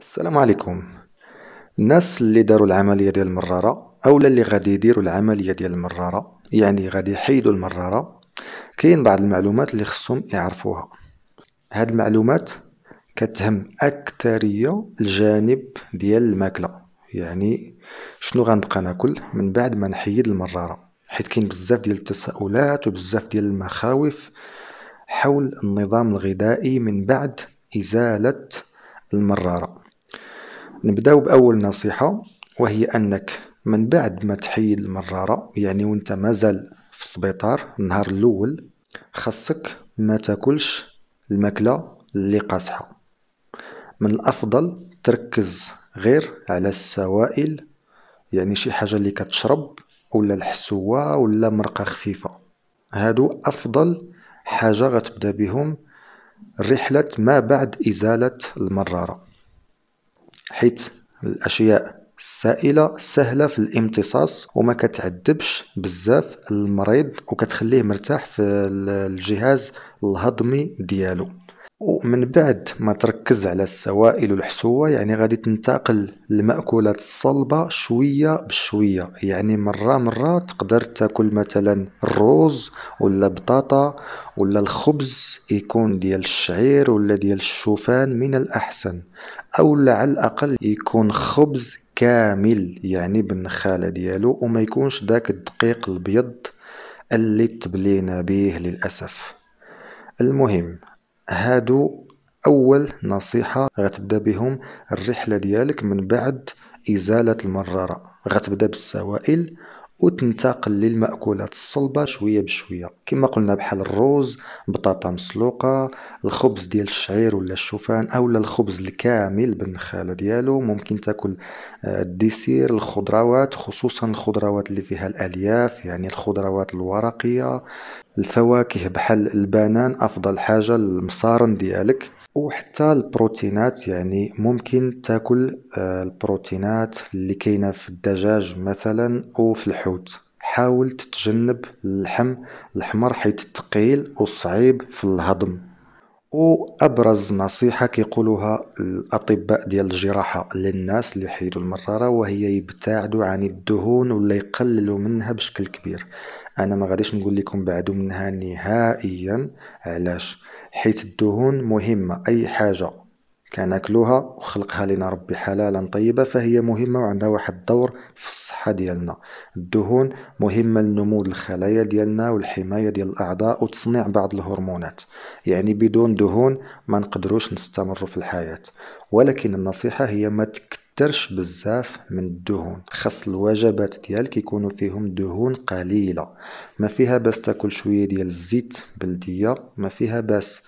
السلام عليكم الناس اللي داروا العملية ديال المرارة اولا اللي غادي يديروا العملية ديال المرارة يعني غادي يحيدوا المرارة كاين بعض المعلومات اللي خصهم يعرفوها هاد المعلومات كتهم اكثرية الجانب ديال الماكلة يعني شنو غنبقى ناكل من بعد ما نحيد المرارة حيت كاين بزاف ديال التساؤلات وبزاف ديال المخاوف حول النظام الغذائي من بعد إزالة المرارة نبداو بأول نصيحة وهي أنك من بعد ما تحيد المرارة يعني وانت مازال في السبيطار النهار الأول خاصك ما تاكلش الماكلة اللي قاصحة من الأفضل تركز غير على السوائل يعني شي حاجة اللي كتشرب ولا الحسوة ولا مرقة خفيفة هادو أفضل حاجة غتبدا بهم رحلة ما بعد إزالة المرارة حيث الأشياء السائلة سهلة في الامتصاص وما كتعذبش بزاف المريض وكتخليه مرتاح في الجهاز الهضمي ديالو ومن بعد ما تركز على السوائل والحسوة يعني غادي تنتقل للماكولات الصلبة شوية بشوية يعني مرة مرة تقدر تاكل مثلا الروز ولا بطاطا ولا الخبز يكون ديال الشعير ولا ديال الشوفان من الأحسن أو على الأقل يكون خبز كامل يعني بالنخالة ديالو وما يكونش داك الدقيق البيض اللي تبلينا بيه للأسف المهم هادو اول نصيحه غتبدا بهم الرحله ديالك من بعد ازاله المراره غتبدا بالسوائل وتنتقل للمأكولات الصلبة شوية بشوية كما قلنا بحال الروز بطاطا مسلوقة الخبز ديال الشعير ولا الشوفان أو الخبز الكامل بالنخالة ديالو ممكن تاكل آه، الديسير الخضروات خصوصا الخضروات اللي فيها الالياف يعني الخضروات الورقية الفواكه بحال البنان افضل حاجة المصارن ديالك وحتى البروتينات يعني ممكن تاكل آه، البروتينات اللي كاينه في الدجاج مثلا في الحوت حاول تتجنب اللحم الاحمر حيت الثقيل وصعيب في الهضم وابرز نصيحه كيقولوها الاطباء ديال الجراحه للناس اللي حيدوا المراره وهي يبتعدوا عن الدهون ولا يقللوا منها بشكل كبير انا ما غاديش نقول لكم بعدوا منها نهائيا علاش حيث الدهون مهمة أي حاجة كناكلوها وخلقها لنا ربي حلالا طيبة فهي مهمة وعندها واحد الدور في الصحة ديالنا الدهون مهمة لنمو الخلايا ديالنا والحماية ديال الأعضاء وتصنيع بعض الهرمونات يعني بدون دهون ما نقدروش نستمر في الحياة ولكن النصيحة هي ما تكتر ترش بزاف من الدهون خاص الوجبات ديالك يكونوا فيهم دهون قليله ما فيها باس تاكل شويه ديال الزيت بلديه ما فيها باس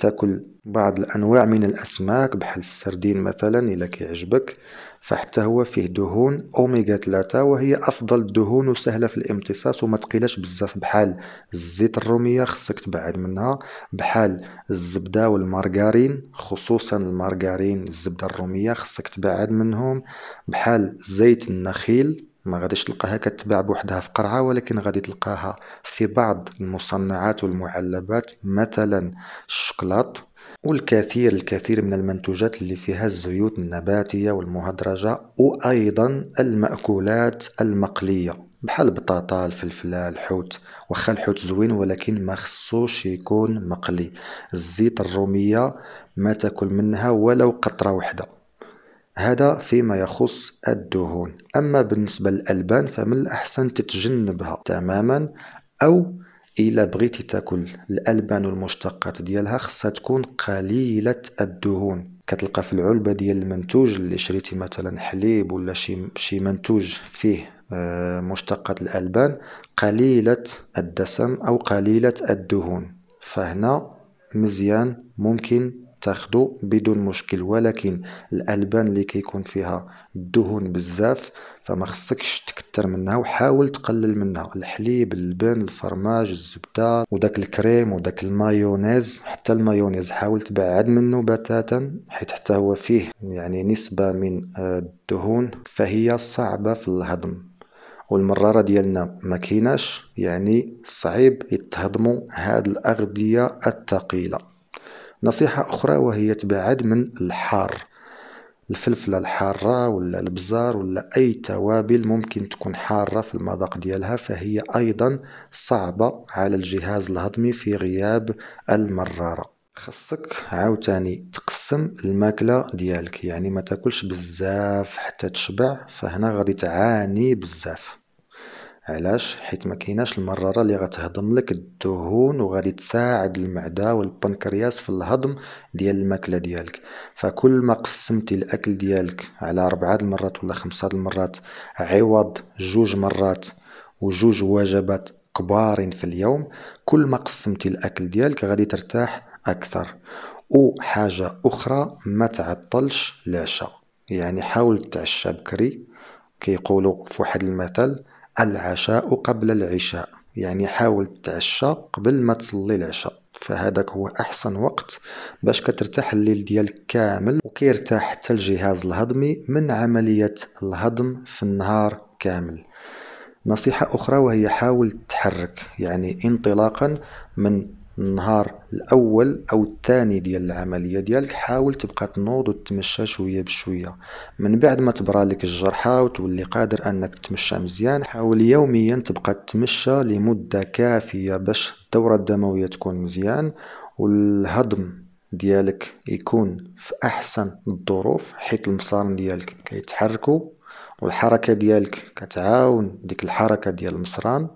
تاكل بعض الأنواع من الأسماك بحال السردين مثلا إلا كيعجبك فحتى هو فيه دهون أوميغا 3 وهي أفضل الدهون وسهلة في الامتصاص وما تقيلش بزاف بحال الزيت الرومية خصك تبعد منها بحال الزبدة والمارغارين خصوصا المارغارين الزبدة الرومية خصك تبعد منهم بحال زيت النخيل ما غاديش تلقاها كتباع بوحدها في قرعة ولكن غادي تلقاها في بعض المصنعات والمعلبات مثلا الشوكولات والكثير الكثير من المنتوجات اللي فيها الزيوت النباتية والمهدرجة وأيضا المأكولات المقلية بحال البطاطا الفلفلة الحوت واخا الحوت زوين ولكن ما خصوش يكون مقلي الزيت الرومية ما تاكل منها ولو قطرة وحدة هذا فيما يخص الدهون أما بالنسبة للألبان فمن الأحسن تتجنبها تماما أو إلا بغيتي تاكل الألبان والمشتقات ديالها خصها تكون قليلة الدهون كتلقى في العلبة ديال المنتوج اللي شريتي مثلا حليب ولا شي, شي منتوج فيه آه، مشتقات الألبان قليلة الدسم أو قليلة الدهون فهنا مزيان ممكن تاخدو بدون مشكل ولكن الالبان اللي كيكون فيها الدهون بزاف فما خصكش تكتر منها وحاول تقلل منها الحليب اللبن الفرماج الزبده وداك الكريم وداك المايونيز حتى المايونيز حاول تبعد منه بتاتا حيت حتى هو فيه يعني نسبه من آه، الدهون فهي صعبه في الهضم والمرارة ديالنا ما كيناش يعني صعيب يتهضموا هاد الأغذية الثقيلة نصيحة أخرى وهي تبعد من الحار الفلفلة الحارة ولا البزار ولا أي توابل ممكن تكون حارة في المذاق ديالها فهي أيضا صعبة على الجهاز الهضمي في غياب المرارة خصك عاوتاني تقسم الماكله ديالك يعني ما تاكلش بزاف حتى تشبع فهنا غادي تعاني بزاف علاش حيت ما كايناش المراره اللي غتهضم لك الدهون وغادي تساعد المعده والبنكرياس في الهضم ديال الماكله ديالك فكل ما قسمتي الاكل ديالك على أربعة المرات ولا خمسة المرات عوض جوج مرات وجوج وجبات كبارين في اليوم كل ما قسمتي الاكل ديالك غادي ترتاح اكثر وحاجه اخرى ما تعطلش العشاء يعني حاول تعشى بكري كيقولوا في واحد المثل العشاء قبل العشاء يعني حاول تتعشى قبل ما تصلي العشاء فهذاك هو احسن وقت باش كترتاح الليل ديالك كامل وكيرتاح حتى الجهاز الهضمي من عمليه الهضم في النهار كامل نصيحه اخرى وهي حاول تحرك يعني انطلاقا من النهار الاول او الثاني ديال العمليه ديالك حاول تبقى تنوض وتتمشى شويه بشويه من بعد ما تبرالك الجرحى وتولي قادر انك تمشى مزيان حاول يوميا تبقى تمشى لمده كافيه باش الدوره الدمويه تكون مزيان والهضم ديالك يكون في احسن الظروف حيت المصارن ديالك كيتحركوا والحركه ديالك كتعاون ديك الحركه ديال المصران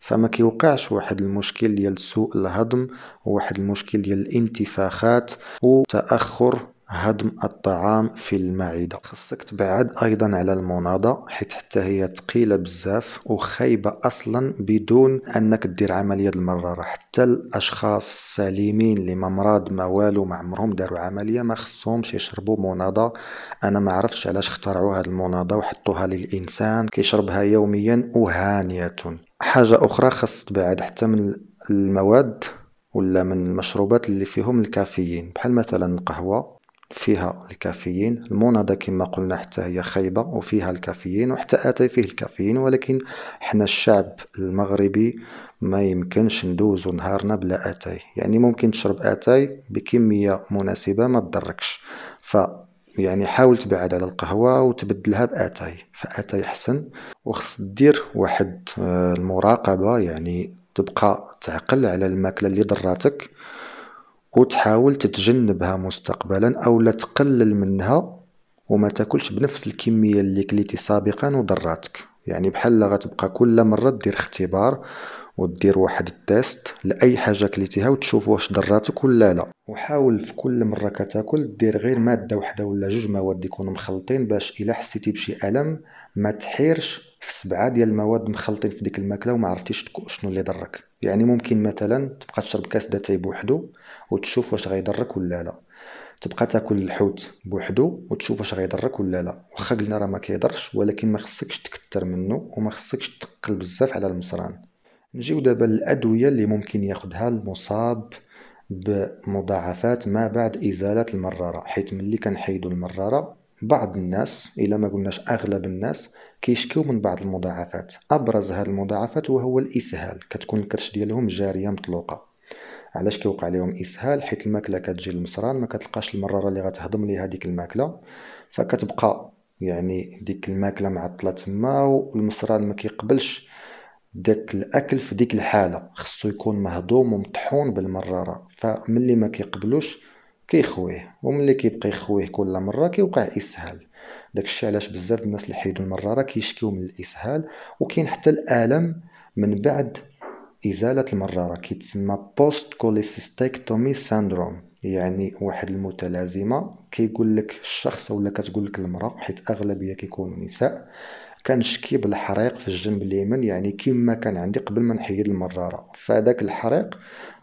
فما كيوقعش واحد المشكل ديال سوء الهضم وواحد المشكل ديال الانتفاخات وتاخر هضم الطعام في المعدة خصك تبعد أيضا على المناضة حيت حتى هي ثقيلة بزاف وخايبة أصلا بدون أنك دير عملية المرارة حتى الأشخاص السليمين اللي ما مرض ما والو ما عمرهم داروا عملية ما خصهمش يشربوا مناضة أنا ما عرفتش علاش اخترعوا هاد المناضة وحطوها للإنسان كيشربها يوميا وهانية حاجة أخرى خاص تبعد حتى من المواد ولا من المشروبات اللي فيهم الكافيين بحال مثلا القهوة فيها الكافيين المونضة كما قلنا حتى هي خايبة وفيها الكافيين وحتى اتاي فيه الكافيين ولكن حنا الشعب المغربي ما يمكنش ندوزو نهارنا بلا اتاي يعني ممكن تشرب اتاي بكمية مناسبة ما تضركش ف يعني حاول تبعد على القهوة وتبدلها بأتاي فأتاي حسن وخص دير واحد آه، المراقبة يعني تبقى تعقل على الماكلة اللي ضراتك وتحاول تتجنبها مستقبلا أو لا تقلل منها وما تاكلش بنفس الكمية اللي كليتي سابقا وضراتك يعني بحال غتبقى كل مرة دير اختبار ودير واحد التيست لاي حاجه كليتيها وتشوف واش ضراتك ولا لا وحاول في كل مره كتاكل دير غير ماده واحده ولا جوج مواد يكونوا مخلطين باش الا حسيتي بشي الم ما تحيرش في سبعه ديال المواد مخلطين في ديك الماكله وما عرفتيش شنو اللي ضرك يعني ممكن مثلا تبقى تشرب كاس داتاي بوحدو وتشوف واش غيضرك ولا لا تبقى تاكل الحوت بوحدو وتشوف واش غيضرك ولا لا واخا قلنا راه ما كيضرش ولكن ما خصكش تكثر منه وما خصكش تقل بزاف على المصران نجيو دابا للأدوية اللي ممكن ياخدها المصاب بمضاعفات ما بعد إزالة المرارة حيت ملي كنحيدو المرارة بعض الناس إلا ما قلناش أغلب الناس كيشكيو من بعض المضاعفات أبرز هاد المضاعفات وهو الإسهال كتكون الكرش ديالهم جارية مطلوقة علاش كيوقع لهم اسهال حيت الماكله كتجي للمصران ما كتلقاش المراره اللي غتهضم ليها ديك الماكله فكتبقى يعني ديك الماكله معطله تما والمصران ما كيقبلش داك الاكل في ديك الحاله خصو يكون مهضوم ومطحون بالمراره فملي ما كيقبلوش كيخويه وملي كيبقى يخويه كل مره كيوقع اسهال داكشي علاش بزاف الناس اللي حيدوا المراره كيشكيو من الاسهال وكاين حتى الالم من بعد ازاله المراره كيتسمى بوست كوليسيستيكتومي سيندروم يعني واحد المتلازمه كيقول لك الشخص ولا كتقول لك المراه حيت اغلبيه كيكونوا نساء كنشكي بالحريق في الجنب اليمين يعني كما كان عندي قبل ما نحيد المراره فداك الحريق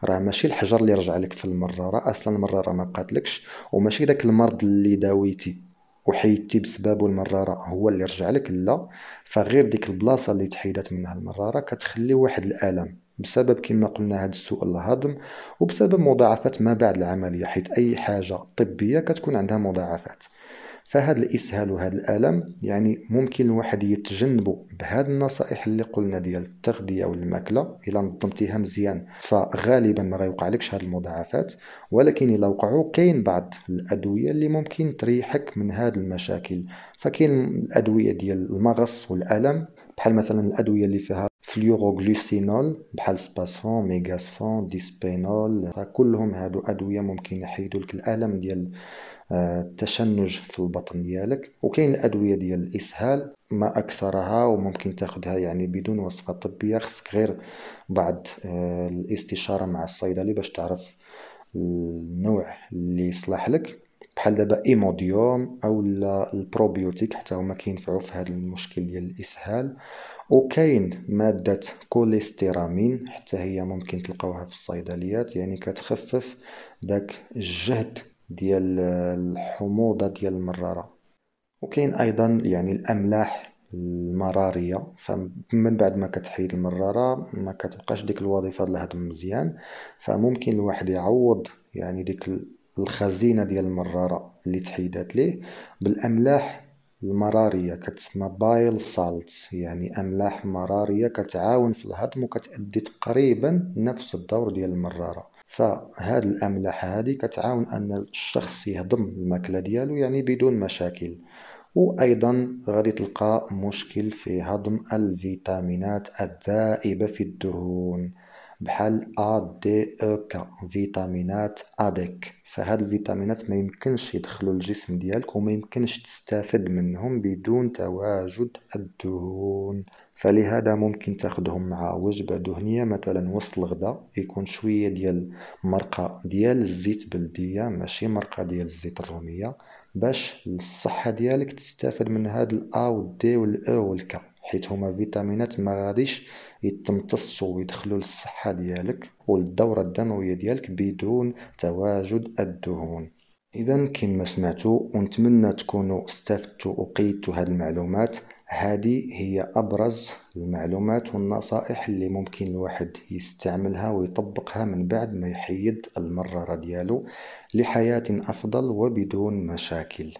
راه ماشي الحجر اللي رجع لك في المراره اصلا المراره ما قاتلكش وماشي داك المرض اللي داويتي وحيدتي بسببه المراره هو اللي رجع لك لا فغير ديك البلاصه اللي تحيدات منها المراره كتخلي واحد الالم بسبب كما قلنا هذا السوء الهضم وبسبب مضاعفات ما بعد العمليه حيث اي حاجه طبيه كتكون عندها مضاعفات فهاد الإسهال وهاد الألم يعني ممكن الواحد يتجنبه بهاد النصائح اللي قلنا ديال التغذية والماكلة إلا نظمتيها مزيان فغالبا ما لكش هاد المضاعفات ولكن إلا وقعوا كاين بعض الأدوية اللي ممكن تريحك من هاد المشاكل فكاين الأدوية ديال المغص والألم بحال مثلا الأدوية اللي فيها فليوروغليسينول بحال سباسفون ميغاسفون ديسبينول فكلهم هادو أدوية ممكن يحيدوا لك الألم ديال التشنج في البطن ديالك وكاين الادويه ديال الاسهال ما اكثرها وممكن تاخدها يعني بدون وصفه طبيه خصك غير بعد آه، الاستشاره مع الصيدلي باش تعرف النوع اللي يصلح لك بحال دابا ايموديوم او البروبيوتيك حتى هما كينفعوا في هذا المشكل ديال الاسهال وكاين ماده كوليستيرامين حتى هي ممكن تلقاوها في الصيدليات يعني كتخفف داك الجهد ديال الحموضة ديال المرارة وكاين أيضا يعني الأملاح المرارية فمن بعد ما كتحيد المرارة ما كتبقاش ديك الوظيفة ديال الهضم مزيان فممكن الواحد يعوض يعني ديك الخزينة ديال المرارة اللي تحيدات ليه بالأملاح المرارية كتسمى بايل سالت يعني أملاح مرارية كتعاون في الهضم وكتأدي تقريبا نفس الدور ديال المرارة فهاد الاملاح هذه كتعاون ان الشخص يهضم الماكله ديالو يعني بدون مشاكل وايضا غادي تلقى مشكل في هضم الفيتامينات الذائبه في الدهون بحال ا دي او K فيتامينات اديك فهاد الفيتامينات ما يمكنش يدخلوا الجسم ديالك وما يمكنش تستافد منهم بدون تواجد الدهون فلهذا ممكن تاخدهم مع وجبة دهنية مثلا وسط الغداء يكون شوية ديال مرقة ديال الزيت بلدية ماشي مرقة ديال الزيت الرومية باش الصحة ديالك تستافد من هاد الا والدي و والكا e حيت هما فيتامينات ما غاديش يتمتصوا ويدخلوا للصحه ديالك والدورة الدمويه ديالك بدون تواجد الدهون اذا كما سمعتوا ونتمنى تكونوا استفدتوا وقيدتوا هذه المعلومات هذه هي ابرز المعلومات والنصائح اللي ممكن الواحد يستعملها ويطبقها من بعد ما يحيد المراره ديالو لحياه افضل وبدون مشاكل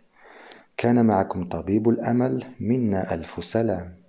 كان معكم طبيب الامل منا الف سلام